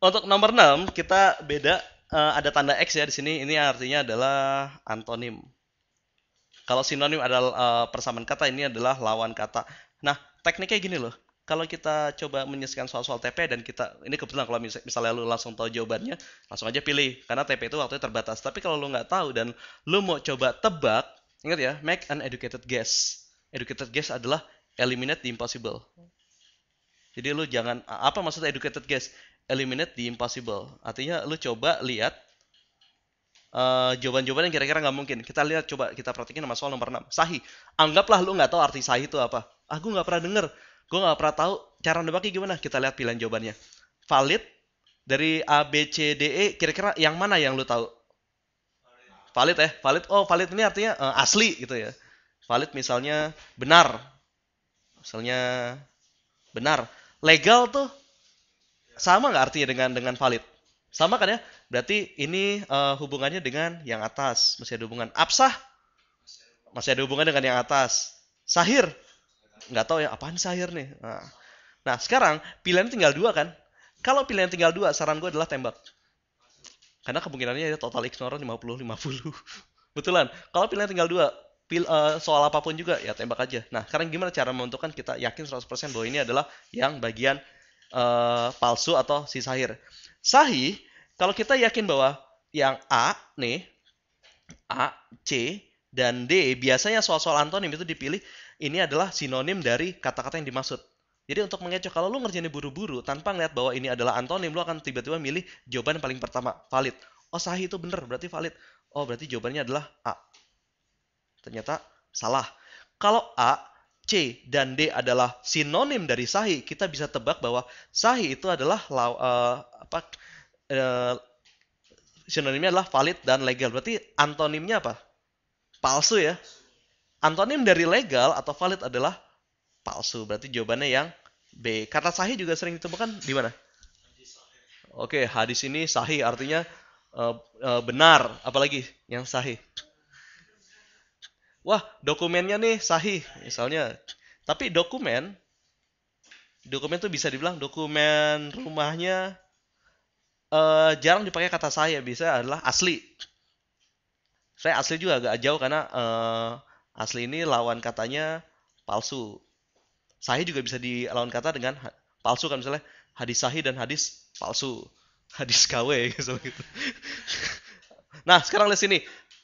untuk nomor 6 kita beda uh, ada tanda X ya di sini. Ini artinya adalah antonim. Kalau sinonim adalah uh, persamaan kata, ini adalah lawan kata. Nah, tekniknya gini loh. Kalau kita coba menyelesaikan soal-soal TP dan kita ini kebetulan kalau mis misalnya lu langsung tahu jawabannya, langsung aja pilih karena TP itu waktunya terbatas. Tapi kalau lu nggak tahu dan lu mau coba tebak, ingat ya, make an educated guess. Educated guess adalah eliminate the impossible. Jadi lu jangan apa maksudnya educated guess? eliminate the impossible. Artinya lu coba lihat eh, jawaban-jawaban uh, yang kira-kira nggak mungkin. Kita lihat coba kita praktekin sama soal nomor 6. Sahih. Anggaplah lu nggak tahu arti sahi itu apa. Ah, nggak pernah denger. Gue nggak pernah tahu cara nebaknya gimana. Kita lihat pilihan jawabannya. Valid dari A, B, C, D, E. Kira-kira yang mana yang lu tahu? Valid ya. Eh. Valid. Oh, valid ini artinya uh, asli gitu ya. Valid misalnya benar. Misalnya benar. Legal tuh sama nggak artinya dengan dengan valid? Sama kan ya? Berarti ini uh, hubungannya dengan yang atas, masih ada hubungan. Absah masih ada hubungan dengan yang atas. Sahir nggak tahu ya apaan sahir nih. Nah, nah sekarang pilihan tinggal dua kan? Kalau pilihan tinggal dua, saran gue adalah tembak. Karena kemungkinannya ya, total ignoran 50-50. Betulan. Kalau pilihan tinggal dua, pil, uh, soal apapun juga ya tembak aja. Nah, sekarang gimana cara menentukan kita yakin 100% bahwa ini adalah yang bagian uh, palsu atau si sahir. Sahih kalau kita yakin bahwa yang A nih A, C dan D biasanya soal-soal antonim itu dipilih ini adalah sinonim dari kata-kata yang dimaksud. Jadi untuk mengecoh kalau lu ngerjainnya buru-buru tanpa ngeliat bahwa ini adalah antonim, lu akan tiba-tiba milih jawaban yang paling pertama, valid. Oh, sahih itu benar, berarti valid. Oh, berarti jawabannya adalah A. Ternyata salah. Kalau A C dan D adalah sinonim dari sahi, kita bisa tebak bahwa sahi itu adalah uh, apa uh, sinonimnya adalah valid dan legal. Berarti antonimnya apa? Palsu ya. Antonim dari legal atau valid adalah palsu. Berarti jawabannya yang B. Kata sahi juga sering ditemukan di mana? Oke, hadis ini sahih artinya uh, uh, benar, apalagi yang sahih wah dokumennya nih sahih misalnya. Tapi dokumen dokumen tuh bisa dibilang dokumen rumahnya uh, jarang dipakai kata saya bisa adalah asli. Saya asli juga agak jauh karena uh, asli ini lawan katanya palsu. Saya juga bisa di lawan kata dengan palsu kan misalnya hadis sahih dan hadis palsu hadis KW gitu. nah sekarang lihat sini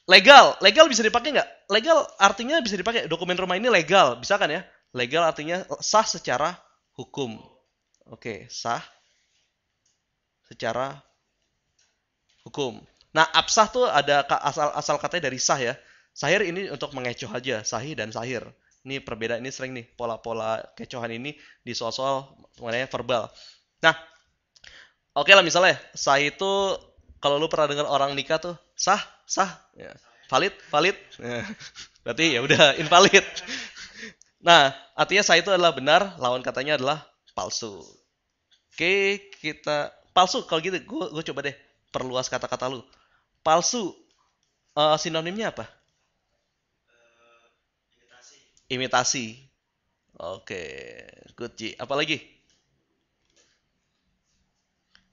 legal legal bisa dipakai nggak legal artinya bisa dipakai dokumen rumah ini legal bisa kan ya legal artinya sah secara hukum oke sah secara hukum nah absah tuh ada asal asal katanya dari sah ya sahir ini untuk mengecoh aja sahih dan sahir ini perbedaan ini sering nih pola-pola kecohan ini di soal-soal mengenai verbal nah oke okay lah misalnya sah itu kalau lu pernah dengar orang nikah tuh sah sah ya. valid valid ya. berarti ya udah invalid nah artinya sah itu adalah benar lawan katanya adalah palsu oke kita palsu kalau gitu gue gue coba deh perluas kata-kata lu palsu uh, sinonimnya apa imitasi eh, imitasi oke okay. good Ji apalagi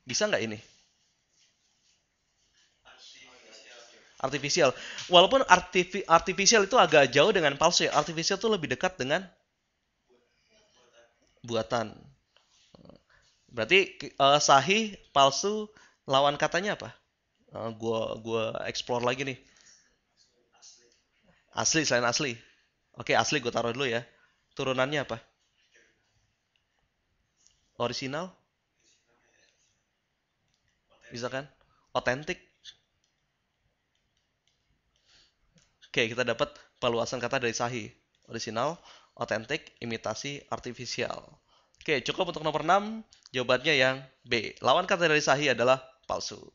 bisa nggak ini artificial. Walaupun artifi artificial itu agak jauh dengan palsu ya. Artificial itu lebih dekat dengan buatan. Berarti uh, sahih palsu lawan katanya apa? Uh, gua gua explore lagi nih. Asli selain asli. Oke, asli gue taruh dulu ya. Turunannya apa? Original? Bisa kan? Otentik? Oke, kita dapat perluasan kata dari sahi, Original, otentik, imitasi, artifisial. Oke, cukup untuk nomor 6. Jawabannya yang B. Lawan kata dari sahi adalah palsu.